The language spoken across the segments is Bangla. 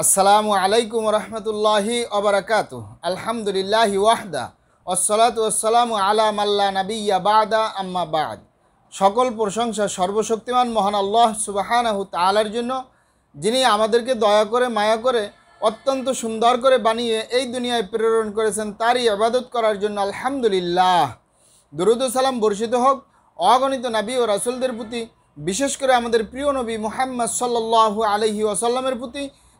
আসসালামু আলাইকুম রহমতুল্লাহি অবরাকাত আলহামদুলিল্লাহি ওয়াহদা ওসলাত ওসালাম আলা মাল্লা নাবিয়া বাদা আম্মা বাদ সকল প্রশংসা সর্বশক্তিমান মহান আল্লাহ সুবাহানাহু তালার জন্য যিনি আমাদেরকে দয়া করে মায়া করে অত্যন্ত সুন্দর করে বানিয়ে এই দুনিয়ায় প্রেরণ করেছেন তারই আবাদত করার জন্য আলহামদুলিল্লাহ দরুদ সালাম বর্ষিত হোক অগণিত নাবী ও রাসুলদের প্রতি বিশেষ করে আমাদের প্রিয় নবী মুহাম্মদ সাল্লু আলহি ওয়াসাল্লামের প্রতি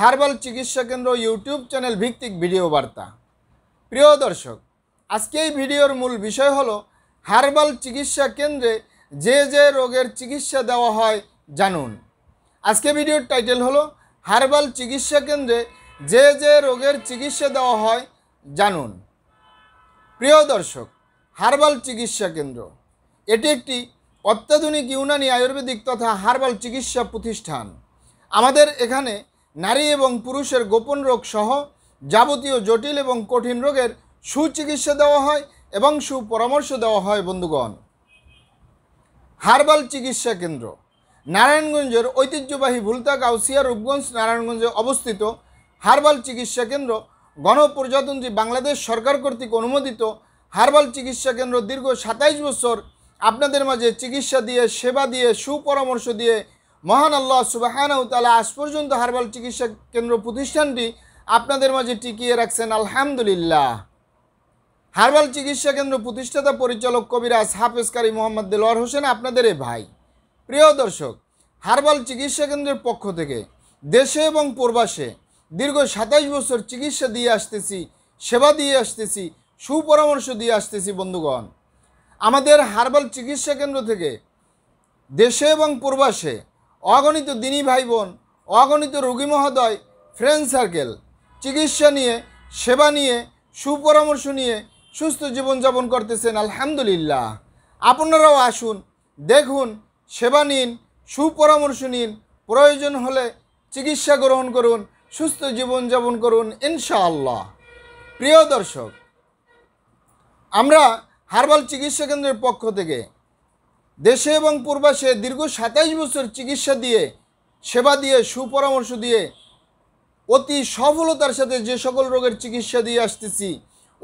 হার্বাল চিকিৎসা কেন্দ্র ইউটিউব চ্যানেল ভিত্তিক ভিডিও বার্তা প্রিয় দর্শক আজকে এই ভিডিওর মূল বিষয় হল হার্বাল চিকিৎসা কেন্দ্রে যে যে রোগের চিকিৎসা দেওয়া হয় জানুন আজকে ভিডিওর টাইটেল হলো হার্বাল চিকিৎসা কেন্দ্রে যে যে রোগের চিকিৎসা দেওয়া হয় জানুন প্রিয় দর্শক হার্বাল চিকিৎসা কেন্দ্র এটি একটি অত্যাধুনিক ইউনানি আয়ুর্বেদিক তথা হার্বাল চিকিৎসা প্রতিষ্ঠান আমাদের এখানে নারী এবং পুরুষের গোপন রোগ সহ যাবতীয় জটিল এবং কঠিন রোগের সুচিকিৎসা দেওয়া হয় এবং সুপরামর্শ দেওয়া হয় বন্ধুগণ হার্বাল চিকিৎসা কেন্দ্র নারায়ণগঞ্জের ঐতিহ্যবাহী ভুলতা গাউসিয়া রূপগঞ্জ নারায়ণগঞ্জে অবস্থিত হার্বাল চিকিৎসা কেন্দ্র গণপ্রজাতন্ত্রী বাংলাদেশ সরকার কর্তৃক অনুমোদিত হার্বাল চিকিৎসা কেন্দ্র দীর্ঘ সাতাইশ বছর আপনাদের মাঝে চিকিৎসা দিয়ে সেবা দিয়ে সুপরামর্শ দিয়ে মহান আল্লাহ সুবাহানাউ তালা আজ পর্যন্ত হার্বাল চিকিৎসা কেন্দ্র প্রতিষ্ঠানটি আপনাদের মাঝে টিকিয়ে রাখছেন আলহামদুলিল্লাহ হার্বাল চিকিৎসা কেন্দ্র প্রতিষ্ঠাতা পরিচালক কবিরাজ হাফেজকারী মোহাম্মদ দেলোয়ার হোসেন আপনাদের ভাই প্রিয় দর্শক হার্বাল চিকিৎসা কেন্দ্রের পক্ষ থেকে দেশে এবং প্রবাসে দীর্ঘ সাতাশ বছর চিকিৎসা দিয়ে আসতেছি সেবা দিয়ে আসতেছি সুপরামর্শ দিয়ে আসতেছি বন্ধুগণ আমাদের হার্বাল চিকিৎসা কেন্দ্র থেকে দেশে এবং প্রবাসে অগণিত দিনী ভাই বোন অগণিত রুগী মহোদয় ফ্রেন্ড সার্কেল চিকিৎসা নিয়ে সেবা নিয়ে সুপরামর্শ নিয়ে সুস্থ জীবনযাপন করতেছেন আলহামদুলিল্লাহ আপনারাও আসুন দেখুন সেবা নিন সুপরামর্শ নিন প্রয়োজন হলে চিকিৎসা গ্রহণ করুন সুস্থ জীবনযাপন করুন ইনশাআল্লাহ প্রিয় দর্শক আমরা হার্বাল চিকিৎসা কেন্দ্রের পক্ষ থেকে দেশে এবং পূর্বাসে দীর্ঘ সাতাইশ বছর চিকিৎসা দিয়ে সেবা দিয়ে সুপরামর্শ দিয়ে অতি সফলতার সাথে যে সকল রোগের চিকিৎসা দিয়ে আসতেছি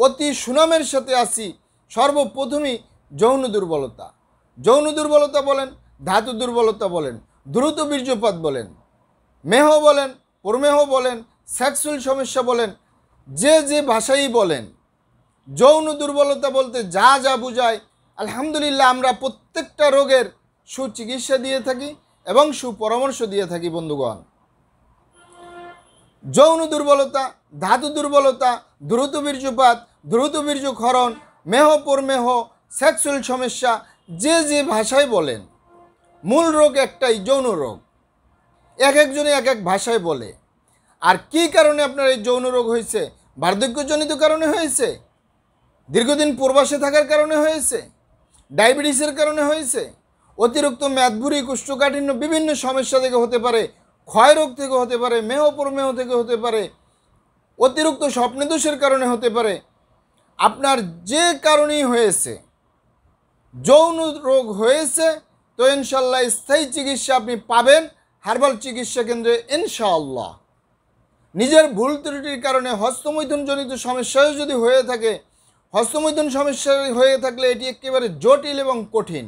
অতি সুনামের সাথে আসি সর্বপ্রথমই যৌন দুর্বলতা যৌন দুর্বলতা বলেন ধাতু দুর্বলতা বলেন দ্রুত বীর্যপাত বলেন মেহ বলেন প্রমেহ বলেন সেক্সুয়াল সমস্যা বলেন যে যে ভাষাই বলেন যৌন দুর্বলতা বলতে যা যা বুঝায় আলহামদুলিল্লাহ আমরা প্রত্যেকটা রোগের সুচিকিৎসা দিয়ে থাকি এবং সুপরামর্শ দিয়ে থাকি বন্ধুগণ যৌন দুর্বলতা ধাতু দুর্বলতা দ্রুত বীর্যপাত দ্রুত বীর্যক্ষরণ মেহ পরমেহ সেক্সুয়াল সমস্যা যে যে ভাষায় বলেন মূল রোগ একটাই যৌন রোগ এক একজনে এক এক ভাষায় বলে আর কি কারণে আপনার এই যৌন রোগ হয়েছে বার্ধক্যজনিত কারণে হয়েছে দীর্ঘদিন প্রবাসে থাকার কারণে হয়েছে ডায়াবেটিসের কারণে হয়েছে অতিরিক্ত মেদভুরি কুষ্ঠকাঠিন্য বিভিন্ন সমস্যা থেকে হতে পারে ক্ষয় রোগ থেকে হতে পারে মেহ প্রমেহ থেকে হতে পারে অতিরিক্ত স্বপ্নদোষের কারণে হতে পারে আপনার যে কারণেই হয়েছে যৌন রোগ হয়েছে তো ইনশাল্লাহ স্থায়ী চিকিৎসা আপনি পাবেন হার্বাল চিকিৎসা কেন্দ্রে ইনশাআল্লাহ নিজের ভুল ত্রুটির কারণে হস্তমৈথুনজনিত সমস্যাও যদি হয়ে থাকে হস্তমৈদন সমস্যা হয়ে থাকলে এটি একেবারে জটিল এবং কঠিন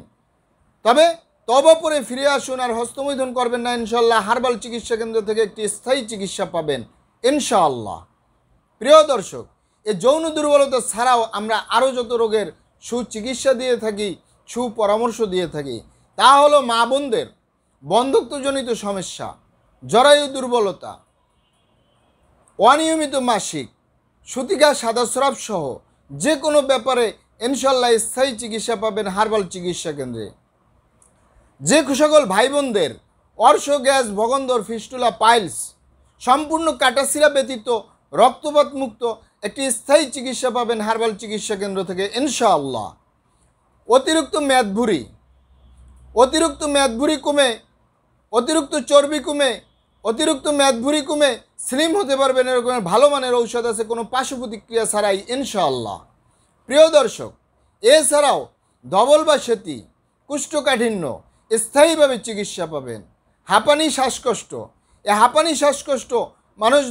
তবে তব পরে ফিরে আসুন আর হস্তমৈধন করবেন না ইনশাল্লাহ হার্বাল চিকিৎসা কেন্দ্র থেকে একটি স্থায়ী চিকিৎসা পাবেন ইনশাআল্লাহ প্রিয় দর্শক এ যৌন দুর্বলতা ছাড়াও আমরা আরও যত রোগের সুচিকিৎসা দিয়ে থাকি সুপরামর্শ দিয়ে থাকি তা হলো মা বোনদের বন্ধত্বজনিত সমস্যা জরায়ু দুর্বলতা অনিয়মিত মাসিক সুতিকা সাদা যে কোনো ব্যাপারে ইনশাল্লাহ স্থায়ী চিকিৎসা পাবেন হার্বাল চিকিৎসা কেন্দ্রে যে সকল ভাই বোনদের অর্শ গ্যাস ভগন্দর ফিস্টুলা পাইলস সম্পূর্ণ কাটাসিরা ব্যতীত রক্তপাত মুক্ত একটি স্থায়ী চিকিৎসা পাবেন হার্বাল চিকিৎসা কেন্দ্র থেকে ইনশাআল্লাহ অতিরিক্ত মেয়াদভুরি অতিরিক্ত মেয়াদভুরি কমে অতিরিক্ত চর্বি কমে অতিরিক্ত মেয়াদভুরি কমে স্লিম হতে পারবেন এরকমের ভালো মানের ঔষধ আছে কোনো পার্শ্ব প্রতিক্রিয়া ছাড়াই ইনশাল্লাহ প্রিয় দর্শক এছাড়াও ধবল বা সেতি কুষ্ঠকাঠিন্য স্থায়ীভাবে চিকিৎসা পাবেন হাঁপানি শ্বাসকষ্ট এ হাঁপানি শ্বাসকষ্ট মানুষ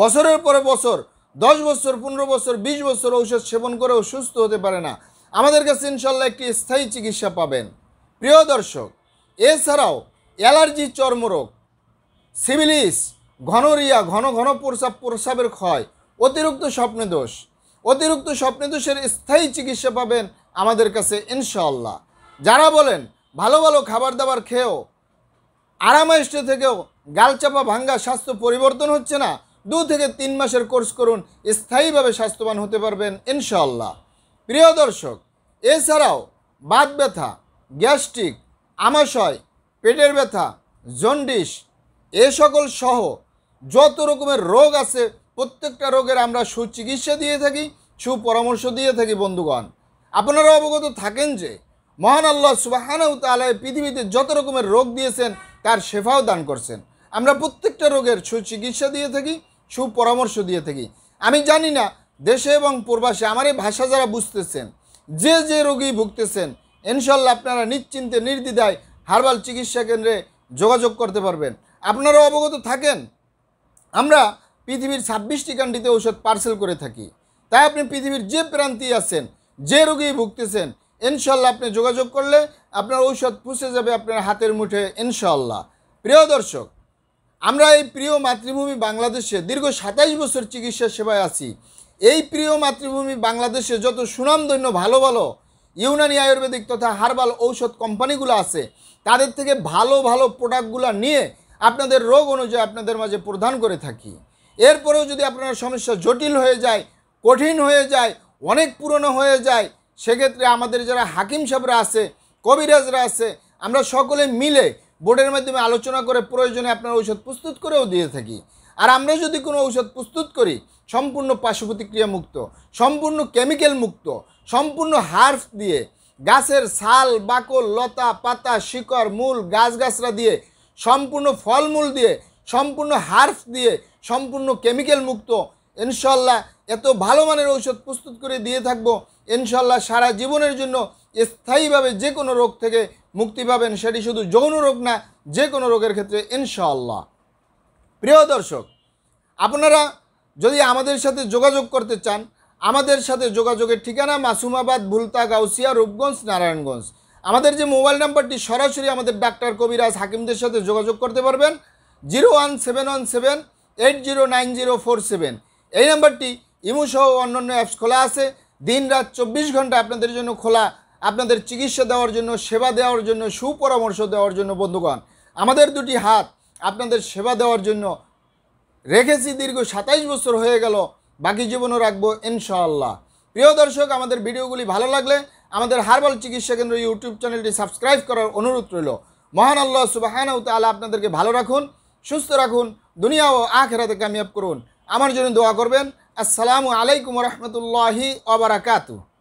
বছরের পরে বছর দশ বছর পনেরো বছর বিশ বছর ঔষধ সেবন করেও সুস্থ হতে পারে না আমাদের কাছে ইনশাল্লাহ একটি স্থায়ী চিকিৎসা পাবেন প্রিয় দর্শক এছাড়াও অ্যালার্জি চর্মরোগ সিভিলিস ঘনরিয়া ঘন ঘন প্রস্রাব প্রস্রাবের ক্ষয় অতিরিক্ত দোষ অতিরিক্ত দোষের স্থায়ী চিকিৎসা পাবেন আমাদের কাছে ইনশাল্লাহ যারা বলেন ভালো ভালো খাবার দাবার খেয়েও আরামাইষ্ট থেকেও গালচাপা ভাঙ্গা স্বাস্থ্য পরিবর্তন হচ্ছে না দু থেকে তিন মাসের কোর্স করুন স্থায়ীভাবে স্বাস্থ্যবান হতে পারবেন ইনশাল্লাহ প্রিয় দর্শক এছাড়াও বাত ব্যথা গ্যাস্ট্রিক আমাশয় পেটের ব্যথা জন্ডিস এ সকল সহ যত রকমের রোগ আছে প্রত্যেকটা রোগের আমরা সুচিকিৎসা দিয়ে থাকি সুপরামর্শ দিয়ে থাকি বন্ধুগণ আপনারা অবগত থাকেন যে মহান আল্লাহ সুবাহানাউ তালায় পৃথিবীতে যত রকমের রোগ দিয়েছেন তার সেফাও দান করছেন আমরা প্রত্যেকটা রোগের সুচিকিৎসা দিয়ে থাকি সুপরামর্শ দিয়ে থাকি আমি জানি না দেশে এবং প্রবাসে আমার এই ভাষা যারা বুঝতেছেন যে যে রোগী ভুগতেছেন ইনশাল্লাহ আপনারা নিশ্চিন্তে নির্দ্বিধায় হার্বাল চিকিৎসা কেন্দ্রে যোগাযোগ করতে পারবেন আপনারা অবগত থাকেন আমরা পৃথিবীর ছাব্বিশটি কান্ট্রিতে ঔষধ পার্সেল করে থাকি তাই আপনি পৃথিবীর যে প্রান্তেই আছেন যে রোগী ভুগতেছেন ইনশাল্লাহ আপনি যোগাযোগ করলে আপনার ঔষধ পুষে যাবে আপনার হাতের মুঠে ইনশাল্লাহ প্রিয় দর্শক আমরা এই প্রিয় মাতৃভূমি বাংলাদেশে দীর্ঘ সাতাইশ বছর চিকিৎসা সেবায় আছি এই প্রিয় মাতৃভূমি বাংলাদেশে যত সুনামধন্য ভালো ভালো ইউনানি আয়ুর্বেদিক তথা হার্বাল ঔষধ কোম্পানিগুলো আছে তাদের থেকে ভালো ভালো প্রোডাক্টগুলো নিয়ে আপনাদের রোগ অনুযায়ী আপনাদের মাঝে প্রদান করে থাকি এরপরেও যদি আপনার সমস্যা জটিল হয়ে যায় কঠিন হয়ে যায় অনেক পুরনো হয়ে যায় সেক্ষেত্রে আমাদের যারা হাকিম সাহেবরা আছে কবিরাজরা আছে আমরা সকলে মিলে বোর্ডের মাধ্যমে আলোচনা করে প্রয়োজনে আপনার ঔষধ প্রস্তুত করেও দিয়ে থাকি আর আমরা যদি কোনো ঔষধ প্রস্তুত করি সম্পূর্ণ পার্শ্ব প্রতিক্রিয়া মুক্ত সম্পূর্ণ কেমিক্যাল মুক্ত সম্পূর্ণ হার্ফ দিয়ে গাছের ছাল বাকল লতা পাতা শিকড় মূল গাছগাছরা দিয়ে সম্পূর্ণ ফলমূল দিয়ে সম্পূর্ণ হার্ফ দিয়ে সম্পূর্ণ কেমিক্যাল মুক্ত ইনশাল্লাহ এত ভালো মানের ঔষধ প্রস্তুত করে দিয়ে থাকব ইনশাল্লাহ সারা জীবনের জন্য স্থায়ীভাবে যে কোনো রোগ থেকে মুক্তি পাবেন সেটি শুধু যৌন রোগ না যে কোনো রোগের ক্ষেত্রে ইনশাল্লাহ প্রিয় দর্শক আপনারা যদি আমাদের সাথে যোগাযোগ করতে চান আমাদের সাথে যোগাযোগের ঠিকানা মাসুমাবাদ ভুলতা গাউসিয়া রূপগঞ্জ নারায়ণগঞ্জ আমাদের যে মোবাইল নাম্বারটি সরাসরি আমাদের ডাক্তার কবিরাজ হাকিমদের সাথে যোগাযোগ করতে পারবেন zero one seven one seven eight zero nine zero four seven এই নাম্বারটি অন্য অন্য অ্যাপস খোলা আছে দিন রাত চব্বিশ ঘন্টা আপনাদের জন্য খোলা আপনাদের চিকিৎসা দেওয়ার জন্য সেবা দেওয়ার জন্য সুপরামর্শ দেওয়ার জন্য বন্ধুগণ আমাদের দুটি হাত আপনাদের সেবা দেওয়ার জন্য রেখেছি দীর্ঘ সাতাইশ বছর হয়ে গেল বাকি জীবনও রাখবো ইনশাআল্লাহ প্রিয় দর্শক আমাদের ভিডিওগুলি ভালো লাগলে আমাদের হার্বাল চিকিৎসা কেন্দ্র ইউটিউব চ্যানেলটি সাবস্ক্রাইব করার অনুরোধ রইল মহান আল্লাহ সুবাহানাউ তালা আপনাদেরকে ভালো রাখুন সুস্থ রাখুন দুনিয়া ও আখেরাতে কামিয়াব করুন আমার জন্য দোয়া করবেন আসসালামু আলাইকুম রহমতুল্লাহি অবরাকাতু